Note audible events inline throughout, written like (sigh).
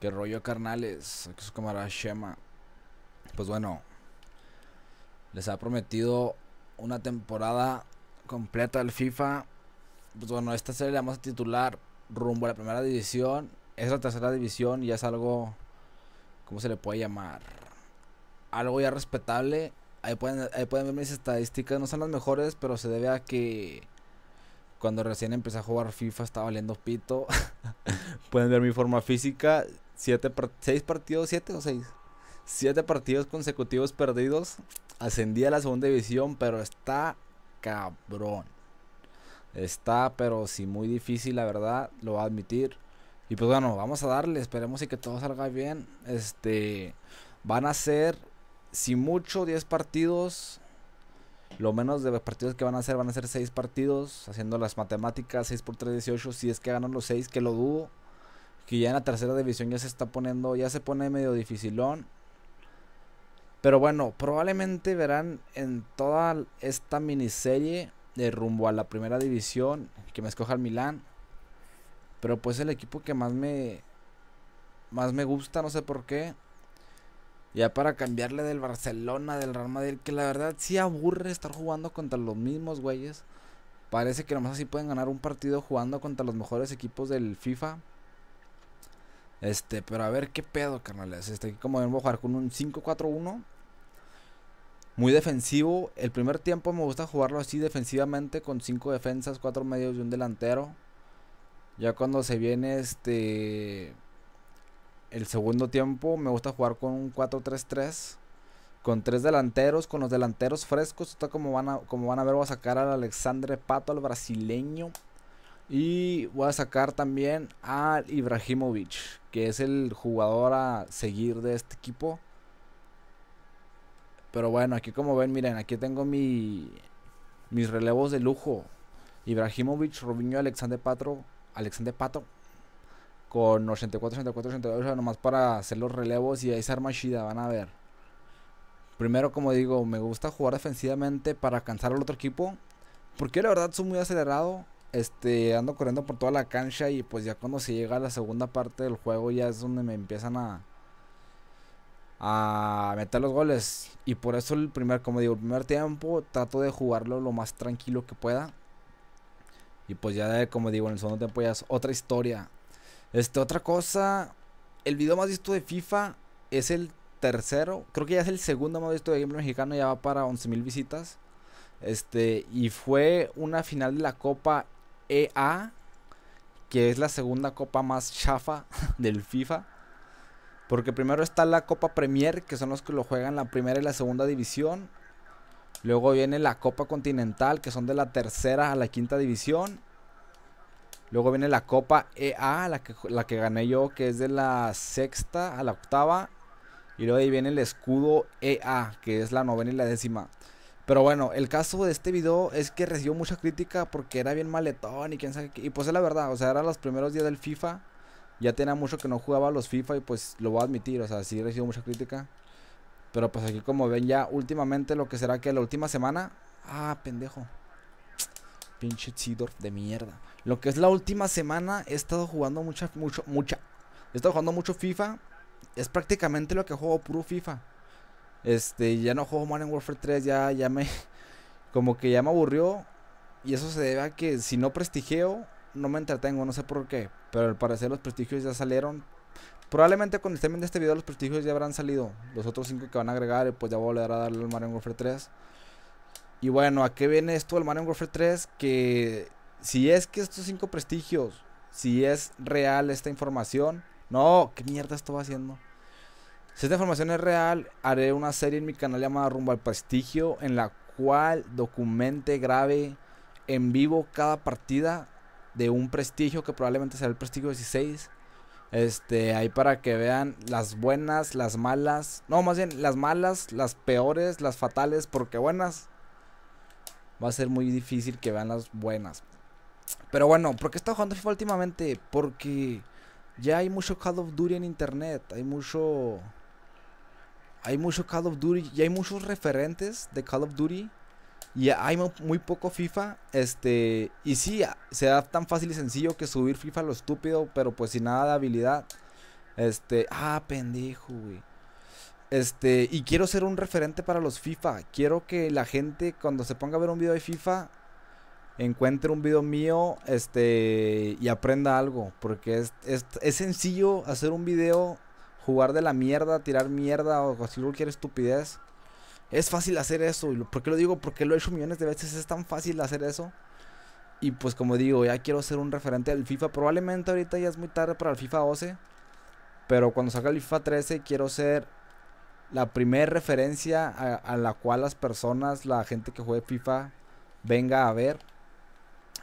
Que rollo, carnales? Aquí su camarada Shema. Pues bueno, les ha prometido una temporada completa al FIFA. Pues bueno, esta serie la vamos a titular Rumbo a la Primera División. Es la tercera división y es algo. ¿Cómo se le puede llamar? Algo ya respetable. Ahí pueden, ahí pueden ver mis estadísticas. No son las mejores, pero se debe a que cuando recién empecé a jugar FIFA estaba valiendo pito. (laughs) Pueden ver mi forma física siete seis partidos, 7 o 6, 7 partidos consecutivos perdidos. Ascendía a la segunda división, pero está cabrón. Está, pero sí, muy difícil, la verdad, lo va a admitir. Y pues bueno, vamos a darle, esperemos y que todo salga bien. Este, van a ser, si mucho, 10 partidos. Lo menos de los partidos que van a hacer, van a ser 6 partidos. Haciendo las matemáticas, 6 por 3, 18. Si es que ganan los 6, que lo dudo que ya en la tercera división ya se está poniendo, ya se pone medio dificilón. Pero bueno, probablemente verán en toda esta miniserie de rumbo a la primera división que me escoja el Milán. Pero pues el equipo que más me más me gusta, no sé por qué. Ya para cambiarle del Barcelona, del Real Madrid, que la verdad sí aburre estar jugando contra los mismos güeyes. Parece que nomás así pueden ganar un partido jugando contra los mejores equipos del FIFA. Este, pero a ver qué pedo, carnales. Este, como ven, voy a jugar con un 5-4-1. Muy defensivo. El primer tiempo me gusta jugarlo así defensivamente con 5 defensas, 4 medios y un delantero. Ya cuando se viene este el segundo tiempo me gusta jugar con un 4-3-3 con tres delanteros, con los delanteros frescos, como van como van a ver voy a sacar al Alexandre Pato al brasileño y voy a sacar también al Ibrahimovic, que es el jugador a seguir de este equipo. Pero bueno, aquí como ven, miren, aquí tengo mi, mis relevos de lujo. Ibrahimovic, Robinho, Alexander Pato, Alexander Pato. Con 84, 84, 88, nomás para hacer los relevos y ahí se arma van a ver. Primero, como digo, me gusta jugar defensivamente para alcanzar al otro equipo. Porque la verdad son muy acelerado este, ando corriendo por toda la cancha y pues ya cuando se llega a la segunda parte del juego ya es donde me empiezan a a meter los goles y por eso el primer, como digo, el primer tiempo trato de jugarlo lo más tranquilo que pueda. Y pues ya como digo, en el segundo tiempo ya es otra historia. Este, otra cosa, el video más visto de FIFA es el tercero, creo que ya es el segundo más visto de Gameplay Mexicano, ya va para 11.000 visitas. Este, y fue una final de la Copa EA, que es la segunda copa más chafa (laughs) del FIFA. Porque primero está la Copa Premier, que son los que lo juegan la primera y la segunda división. Luego viene la Copa Continental, que son de la tercera a la quinta división. Luego viene la Copa EA, la que, la que gané yo, que es de la sexta a la octava. Y luego ahí viene el escudo EA, que es la novena y la décima. Pero bueno, el caso de este video es que recibió mucha crítica porque era bien maletón y quién sabe Y pues es la verdad, o sea, eran los primeros días del FIFA. Ya tenía mucho que no jugaba a los FIFA y pues lo voy a admitir, o sea, sí recibió mucha crítica. Pero pues aquí como ven ya últimamente lo que será que la última semana... Ah, pendejo. Pinche Sidor de mierda. Lo que es la última semana he estado jugando mucha, mucho, mucha. He estado jugando mucho FIFA. Es prácticamente lo que juego puro FIFA. Este, ya no juego Mario Warfare 3, ya, ya me. (laughs) Como que ya me aburrió. Y eso se debe a que si no prestigio, no me entretengo, no sé por qué. Pero al parecer los prestigios ya salieron. Probablemente con el tema de este video, los prestigios ya habrán salido. Los otros 5 que van a agregar, pues ya voy a volver a darle al Mario Warfare 3. Y bueno, ¿a qué viene esto del Mario Warfare 3? Que si es que estos 5 prestigios, si es real esta información. No, qué mierda estaba haciendo. Si esta información es real, haré una serie en mi canal llamada Rumbo al Prestigio, en la cual documente, grave en vivo cada partida de un prestigio que probablemente será el prestigio 16. Este, ahí para que vean las buenas, las malas. No, más bien las malas, las peores, las fatales, porque buenas. Va a ser muy difícil que vean las buenas. Pero bueno, ¿por qué he estado jugando FIFA últimamente? Porque ya hay mucho Call of Duty en internet. Hay mucho hay mucho Call of Duty y hay muchos referentes de Call of Duty y hay muy poco FIFA, este, y sí, se da tan fácil y sencillo que subir FIFA lo estúpido, pero pues sin nada de habilidad. Este, ah, pendejo, güey. Este, y quiero ser un referente para los FIFA. Quiero que la gente cuando se ponga a ver un video de FIFA encuentre un video mío, este, y aprenda algo, porque es, es sencillo hacer un video jugar de la mierda, tirar mierda o si cualquier estupidez. Es fácil hacer eso. ¿Por qué lo digo? Porque lo he hecho millones de veces. Es tan fácil hacer eso. Y pues como digo, ya quiero ser un referente del FIFA. Probablemente ahorita ya es muy tarde para el FIFA 12. Pero cuando salga el FIFA 13 quiero ser la primera referencia a, a la cual las personas, la gente que juegue FIFA, venga a ver.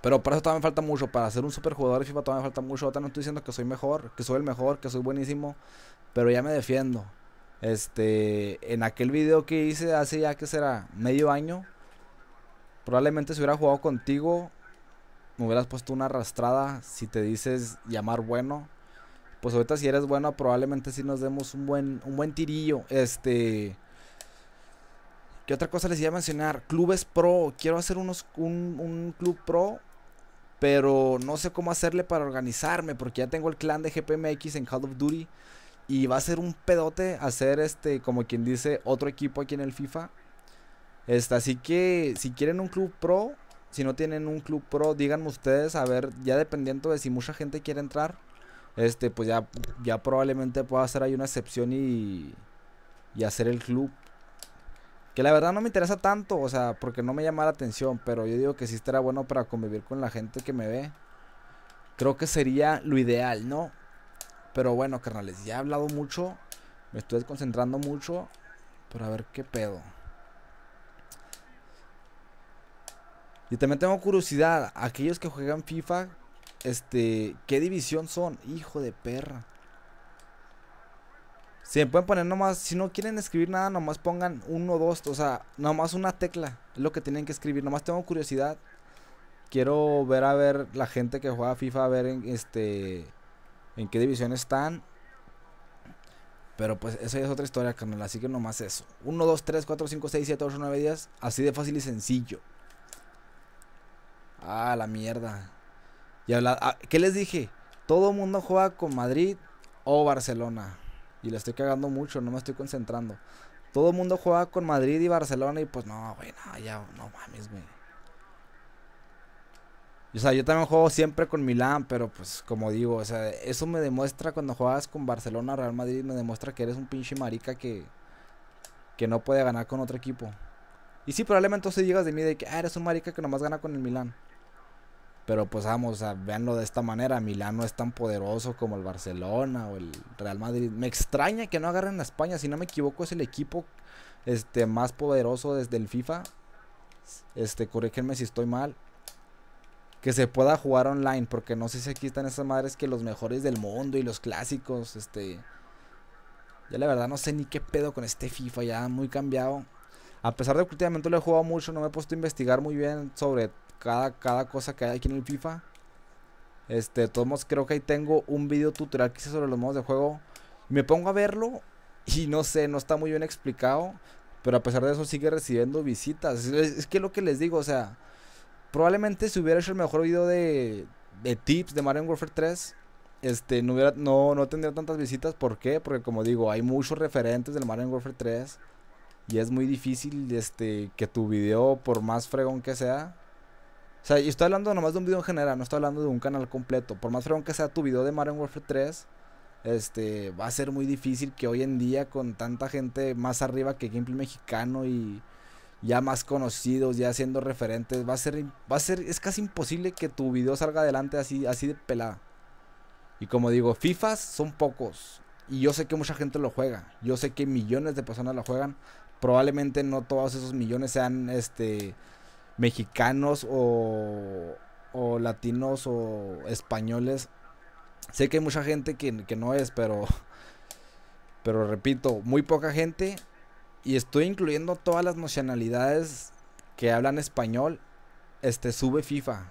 Pero para eso también falta mucho. Para ser un jugador de FIFA todavía me falta mucho. Ahorita no estoy diciendo que soy mejor, que soy el mejor, que soy buenísimo. Pero ya me defiendo. Este, en aquel video que hice hace ya que será medio año, probablemente si hubiera jugado contigo, me hubieras puesto una arrastrada si te dices llamar bueno. Pues ahorita si eres bueno, probablemente si nos demos un buen, un buen tirillo. Este, ¿qué otra cosa les iba a mencionar? Clubes pro, quiero hacer unos, un, un club pro pero no sé cómo hacerle para organizarme. Porque ya tengo el clan de GPMX en Call of Duty. Y va a ser un pedote hacer este, como quien dice, otro equipo aquí en el FIFA. Este, así que si quieren un club pro, si no tienen un club pro, díganme ustedes, a ver, ya dependiendo de si mucha gente quiere entrar, este, pues ya, ya probablemente pueda hacer ahí una excepción y, y hacer el club que la verdad no me interesa tanto, o sea, porque no me llama la atención, pero yo digo que si estará bueno para convivir con la gente que me ve. Creo que sería lo ideal, ¿no? Pero bueno, carnales, ya he hablado mucho, me estoy desconcentrando mucho, pero a ver qué pedo. Y también tengo curiosidad, aquellos que juegan FIFA, este, ¿qué división son? Hijo de perra. Si pueden poner nomás, si no quieren escribir nada, nomás pongan 1, 2 o sea, nomás una tecla. Es lo que tienen que escribir. Nomás tengo curiosidad. Quiero ver a ver la gente que juega FIFA, a ver en, este, en qué división están. Pero pues esa es otra historia, carnal. Así que nomás eso. 1, 2, 3, 4, 5, 6, 7, 8, 9, 10. Así de fácil y sencillo. Ah, la mierda. Y habla... Ah, ¿Qué les dije? Todo el mundo juega con Madrid o Barcelona. Y la estoy cagando mucho, no me estoy concentrando. Todo el mundo juega con Madrid y Barcelona y pues no, güey, no, ya, no mames, güey. O sea, yo también juego siempre con Milán, pero pues como digo, o sea, eso me demuestra cuando juegas con Barcelona, Real Madrid, me demuestra que eres un pinche marica que, que no puede ganar con otro equipo. Y sí, probablemente entonces digas de mí de que ah, eres un marica que nomás gana con el Milán. Pero pues vamos, a de esta manera. Milán no es tan poderoso como el Barcelona o el Real Madrid. Me extraña que no agarren a España. Si no me equivoco, es el equipo este, más poderoso desde el FIFA. Este, corrígenme si estoy mal. Que se pueda jugar online. Porque no sé si aquí están esas madres que los mejores del mundo y los clásicos. Este. Ya la verdad no sé ni qué pedo con este FIFA. Ya muy cambiado. A pesar de que últimamente lo he jugado mucho, no me he puesto a investigar muy bien sobre cada, cosa que hay aquí en el FIFA. Este, de todos creo que ahí tengo un video tutorial que hice sobre los modos de juego. Me pongo a verlo (laughs) y no sé, no está muy bien explicado. Pero a pesar de eso sigue recibiendo visitas. Es, es que lo que les digo, o sea, probablemente si hubiera hecho el mejor video de, tips de Mario Warfare 3, este, no, hubiera, no, no tendría tantas visitas. ¿Por qué? Porque como digo, hay muchos referentes del Mario Warfare 3. Y es muy difícil este, que tu video, por más fregón que sea, o sea, y estoy hablando nomás de un video en general, no estoy hablando de un canal completo. Por más fregón que sea tu video de Modern Warfare 3, este, va a ser muy difícil que hoy en día con tanta gente más arriba que gameplay mexicano y ya más conocidos, ya siendo referentes, va a ser, va a ser, es casi imposible que tu video salga adelante así, así de pelada. Y como digo, FIFAs son pocos. Y yo sé que mucha gente lo juega. Yo sé que millones de personas lo juegan. Probablemente no todos esos millones sean este mexicanos o, o latinos o españoles. Sé que hay mucha gente que, que no es, pero, pero repito, muy poca gente. Y estoy incluyendo todas las nacionalidades que hablan español. Este sube FIFA.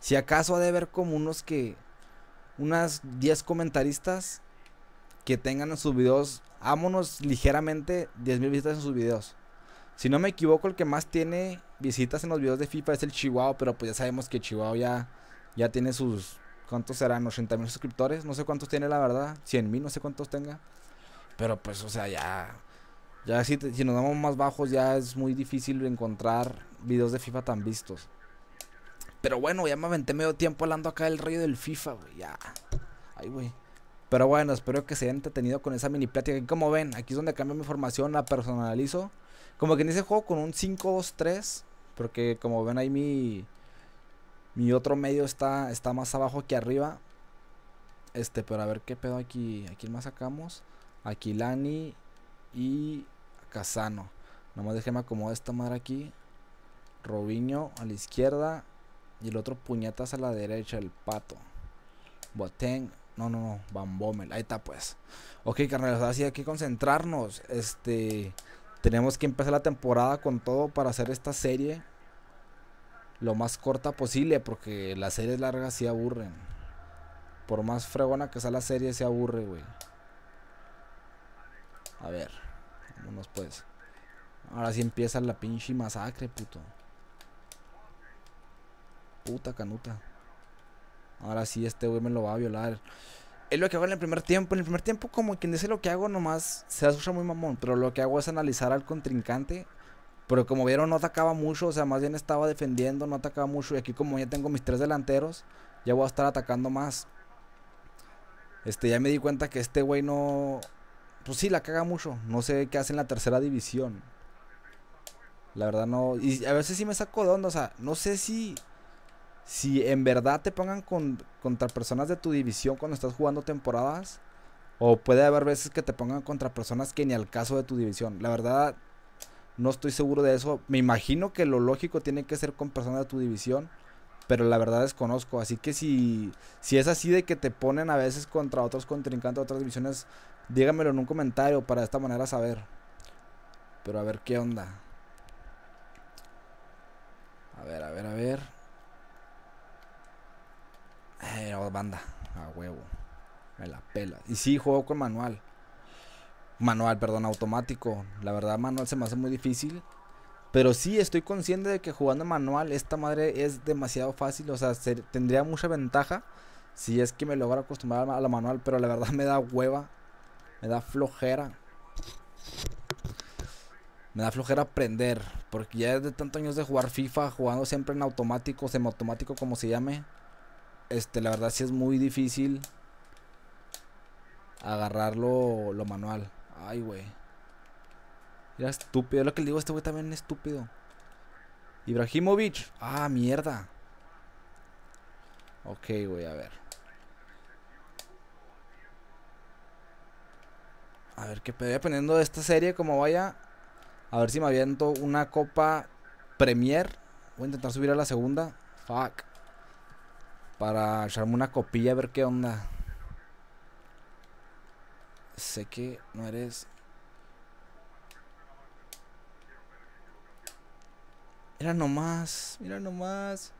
Si acaso ha de haber como unos que. Unas 10 comentaristas que tengan en sus videos. Ámonos ligeramente 10.000 visitas en sus videos. Si no me equivoco, el que más tiene visitas en los videos de FIFA es el Chihuahua, pero pues ya sabemos que Chihuahua ya, ya tiene sus... ¿Cuántos serán? 80 mil suscriptores. No sé cuántos tiene, la verdad. 100 mil, no sé cuántos tenga. Pero pues, o sea, ya... Ya si, nos damos más bajos, ya es muy difícil encontrar videos de FIFA tan vistos. Pero bueno, ya me aventé medio tiempo hablando acá del rey del FIFA, güey. Ya. Ay, güey. Pero bueno, espero que se hayan entretenido con esa mini plática. Y como ven, aquí es donde cambio mi formación, la personalizo. Como que en ese juego con un 5-2-3. Porque como ven ahí mi. Mi otro medio está, está más abajo que arriba. Este, pero a ver qué pedo aquí. Aquí más sacamos. Aquilani y Casano. Nomás déjeme acomodar esta madre aquí. Robinho a la izquierda. Y el otro puñetas a la derecha, el pato. Boateng no, no, no. Van Ahí está, pues. Ok, carnal. O hay que concentrarnos. Este. Tenemos que empezar la temporada con todo para hacer esta serie lo más corta posible. Porque las series largas sí aburren. Por más fregona que sea la serie, se aburre, güey. A ver. Vámonos, pues. Ahora sí empieza la pinche masacre, puto. Puta canuta. Ahora sí, este güey me lo va a violar. Es lo que hago en el primer tiempo. En el primer tiempo, como quien dice lo que hago, nomás se asusta muy mamón. Pero lo que hago es analizar al contrincante. Pero como vieron, no atacaba mucho. O sea, más bien estaba defendiendo, no atacaba mucho. Y aquí, como ya tengo mis tres delanteros, ya voy a estar atacando más. Este, ya me di cuenta que este güey no. Pues sí, la caga mucho. No sé qué hace en la tercera división. La verdad no. Y a veces sí me saco de O sea, no sé si si en verdad te pongan contra personas de tu división cuando estás jugando temporadas, o puede haber veces que te pongan contra personas que ni al caso de tu división. La verdad, no estoy seguro de eso. Me imagino que lo lógico tiene que ser con personas de tu división, pero la verdad desconozco. Así que si, si es así de que te ponen a veces contra otros contrincantes de otras divisiones, dígamelo en un comentario para de esta manera saber. Pero a ver qué onda. A ver, a ver, a ver. Eh, banda, a huevo. Me la pela. Y sí, juego con manual. Manual, perdón, automático. La verdad, manual se me hace muy difícil. Pero sí estoy consciente de que jugando manual esta madre es demasiado fácil. O sea, tendría mucha ventaja si es que me logro acostumbrar a la manual. Pero la verdad me da hueva. Me da flojera. Me da flojera aprender. Porque ya desde tantos años de jugar FIFA, jugando siempre en automático, semiautomático como se llame este, la verdad sí es muy difícil agarrarlo lo manual. Ay, güey. Era estúpido. lo que le digo a este güey también estúpido. Ibrahimovic. Ah, mierda. Ok, güey, a ver. A ver, qué que dependiendo de esta serie, como vaya. A ver si me aviento una copa Premier. Voy a intentar subir a la segunda. Fuck. Para echarme una copilla a ver qué onda. Sé que no eres... Mira nomás, mira nomás.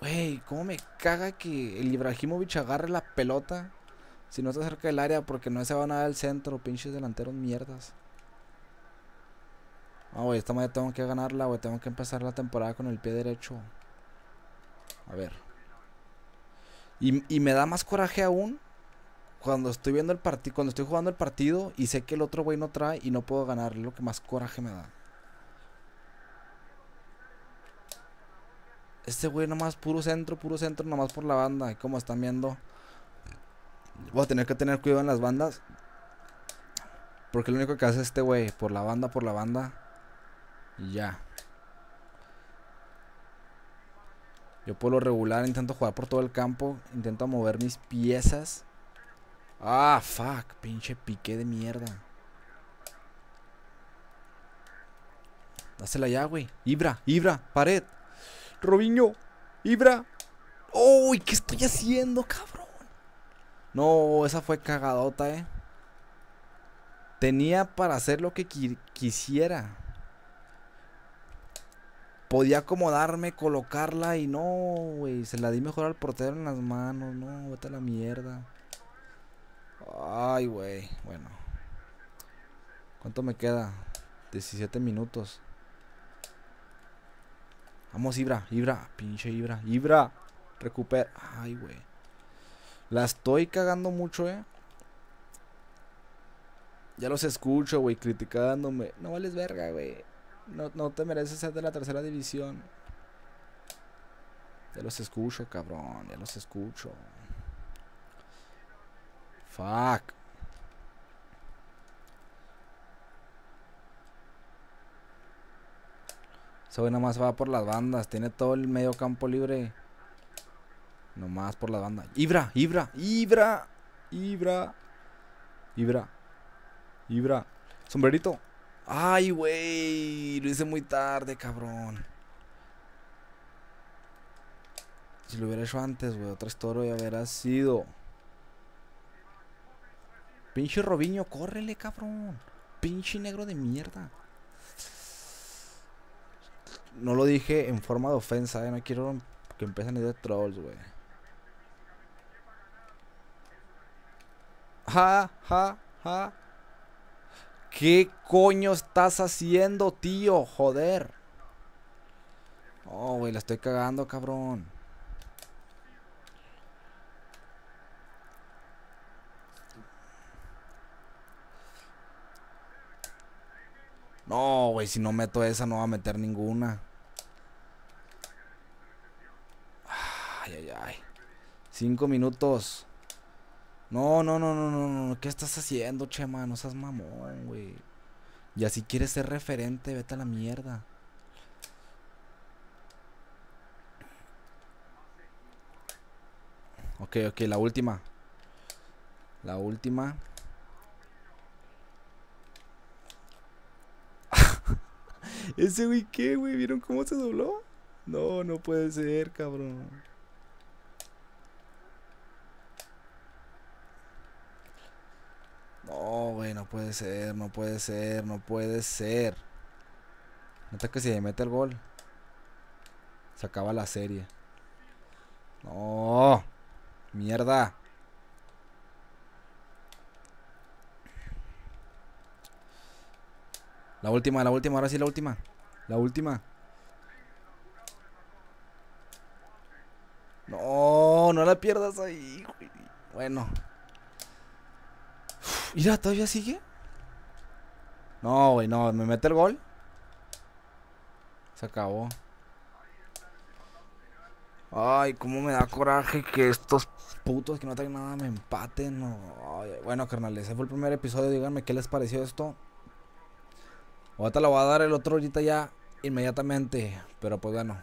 Wey, cómo me caga que el Ibrahimovic agarre la pelota si no se acerca del área porque no se va a dar al centro, pinches delanteros mierdas. Ah, güey, esta madre tengo que ganarla, güey. Tengo que empezar la temporada con el pie derecho. A ver. Y, y me da más coraje aún cuando estoy viendo el partido, cuando estoy jugando el partido y sé que el otro güey no trae y no puedo ganar, lo que más coraje me da. Este güey nomás puro centro, puro centro, nomás por la banda, y como están viendo. Voy a tener que tener cuidado en las bandas. Porque lo único que hace este güey, por la banda, por la banda, ya. Yo puedo lo regular intento jugar por todo el campo. Intento mover mis piezas. Ah, fuck. Pinche piqué de mierda. Dásela ya, güey. Ibra, Ibra, pared. Robinho, Ibra. ¡Uy! ¿Qué estoy haciendo, cabrón? No, esa fue cagadota, eh. Tenía para hacer lo que quisiera podía acomodarme, colocarla y no, güey. Se la di mejor al portero en las manos. No, vete a la mierda. Ay, güey. Bueno. ¿Cuánto me queda? 17 minutos. Vamos, Ibra. Ibra. Pinche Ibra. Ibra. Recupera. Ay, güey. La estoy cagando mucho, eh. Ya los escucho, güey, criticándome. No vales verga, güey. No, no te mereces ser de la tercera división. Ya los escucho, cabrón. Ya los escucho. Fuck. Eso nomás va por las bandas. Tiene todo el medio campo libre. Nomás por las bandas. Ibra, Ibra, Ibra, Ibra, Ibra, Ibra. Sombrerito. Ay, güey. Lo hice muy tarde, cabrón. Si lo hubiera hecho antes, güey, otra ya hubiera sido. Pinche Robiño, córrele, cabrón. Pinche negro de mierda. No lo dije en forma de ofensa, eh. No quiero que empiecen a ir de trolls, güey. Ja, ja, ja. ¿Qué coño estás haciendo, tío? Joder. Oh, güey, la estoy cagando, cabrón. No, güey, si no meto esa no va a meter ninguna. Ay, ay, ay. Cinco minutos. No, no, no, no, no, ¿Qué estás haciendo, Chema? No seas mamón, güey. Y así quieres ser referente, vete a la mierda. Ok, ok, la última. La última. (laughs) Ese güey, ¿qué, güey? ¿Vieron cómo se dobló? No, no puede ser, cabrón. No, no puede ser, no puede ser, no puede ser. Nota que se le mete el gol, se acaba la serie. No, mierda. La última, la última, ahora sí la última. La última. No, no la pierdas ahí, Bueno, Mira, todavía sigue. No, güey, no, me mete el gol. Se acabó. Ay, cómo me da coraje que estos putos que no traen nada me empaten. bueno, carnales, ese fue el primer episodio. Díganme qué les pareció esto. Ahorita lo voy a dar el otro ahorita ya inmediatamente. Pero pues bueno.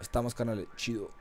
Estamos, carnales. Chido.